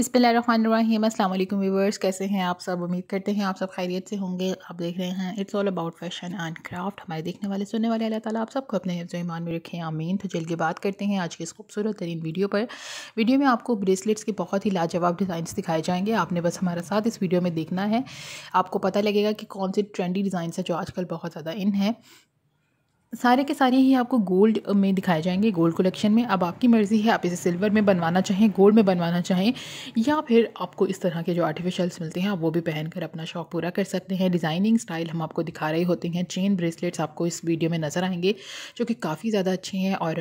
बिसमीम अल्लाम व्यूवर्स कैसे हैं आप सब उम्मीद करते हैं आप सब खैरियत से होंगे आप देख रहे हैं it's all about fashion and craft हमारे देखने वाले सुनने वाले अल्लाह ताला आप सबको अपने हिफ्ज ईमान में रखें आमीन तो जल्दी बात करते हैं आज की इस खूबसूरत तरीन वीडियो पर वीडियो में आपको ब्रेसलेट्स के बहुत ही लाजवाब डिज़ाइन दिखाए जाएंगे आपने बस हमारे साथ इस वीडियो में देखना है आपको पता लगेगा कि कौन से ट्रेंडी डिज़ाइन है जो आजकल बहुत ज़्यादा इन है सारे के सारे ही आपको गोल्ड में दिखाए जाएंगे गोल्ड कलेक्शन में अब आपकी मर्ज़ी है आप इसे सिल्वर में बनवाना चाहें गोल्ड में बनवाना चाहें या फिर आपको इस तरह के जो आर्टिफिशल्स मिलते हैं आप वो भी पहनकर अपना शौक पूरा कर सकते हैं डिज़ाइनिंग स्टाइल हम आपको दिखा रहे होते हैं चेन ब्रेसलेट्स आपको इस वीडियो में नज़र आएंगे जो कि काफ़ी ज़्यादा अच्छे हैं और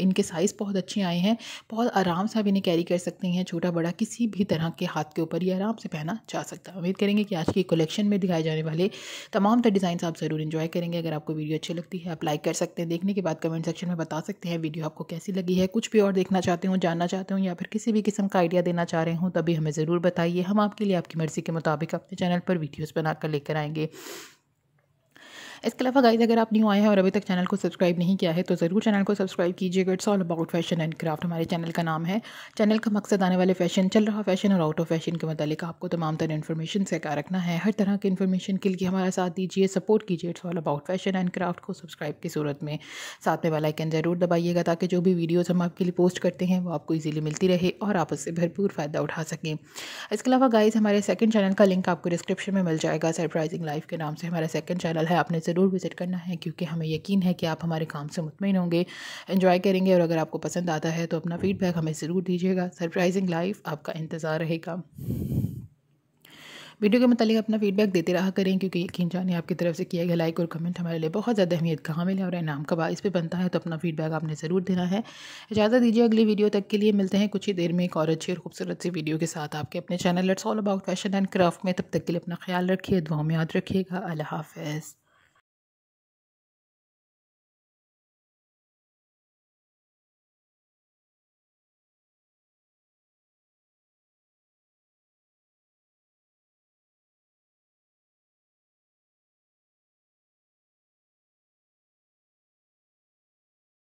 इनके साइज़ बहुत अच्छे आए हैं बहुत आराम से आप इन्हें कैरी कर सकते हैं छोटा बड़ा किसी भी तरह के हाथ के ऊपर ये आराम से पहना जा सकता है उम्मीद करेंगे कि आज की कलेक्शन में दिखाए जाने वाले तमाम तर डिज़ाइन आप ज़रूर इन्जॉय करेंगे अगर आपको वीडियो अच्छी लगती है आप लाइक कर सकते हैं देखने के बाद कमेंट सेक्शन में बता सकते हैं वीडियो आपको कैसी लगी है कुछ भी और देखना चाहते हो जानना चाहते हो या फिर किसी भी किस्म का आइडिया देना चाह रहे हो तभी हमें ज़रूर बताइए हम आपके लिए आपकी मर्ज़ी के मुताबिक अपने चैनल पर वीडियोज़ बनाकर लेकर आएंगे इसके अलावा गाइज अगर आप न्यू आए हैं और अभी तक चैनल को सब्सक्राइब नहीं किया है तो ज़रूर चैनल को सब्सक्राइब कीजिएगा it's all about fashion and craft हमारे चैनल का नाम है चैनल का मकसद आने वाले फैशन चल रहा फैशन और आउट ऑफ फैशन के मतलब आपको तमाम तरह इन्फॉर्मेशन से क्या रखना है हर तरह की इन्फॉर्मेशन के लिए हमारा साथ दीजिए सपोर्ट कीजिए it's all about fashion and craft को सब्सक्राइब की सूरत में साथ में वालाइकन ज़रूर दबाइएगा ताकि जो भी वीडियोज़ हम आपके लिए पोस्ट करते हैं वो आपको ईजिली मिलती रहे और आप उससे भरपूर फ़ायदा उठा सकें इसके अलावा गाइज़ हमारे सेकेंड चैनल का लिंक आपको डिस्क्रिप्शन में मिल जाएगा सरप्राइजिंग लाइफ के नाम से हमारा सेकेंड चैनल है आपने ज़रूर विज़िट करना है क्योंकि हमें यकीन है कि आप हमारे काम से मुतमिन होंगे इन्जॉय करेंगे और अगर आपको पसंद आता है तो अपना फ़ीडबैक हमें ज़रूर दीजिएगा सरप्राइजिंग लाइफ आपका इंतज़ार रहेगा वीडियो के मतलब अपना फीडबैक देते रहा करें क्योंकि यकीन जाने आपकी तरफ से किया गया लाइक और कमेंट हमारे लिए बहुत ज़्यादा अहमियत का हामिल है और इनाम का बाइस पे बनता है तो अपना फीडबैक आपने ज़रूर देना है इजाज़त दीजिए अगली वीडियो तक के लिए मिलते हैं कुछ ही देर में एक और अच्छी और खूबसूरत सी वीडियो के साथ आपके अपने channel let's all about fashion and craft में तब तक के लिए अपना ख्याल रखिए दुआ में याद रखिएगा अल्लाह हाफ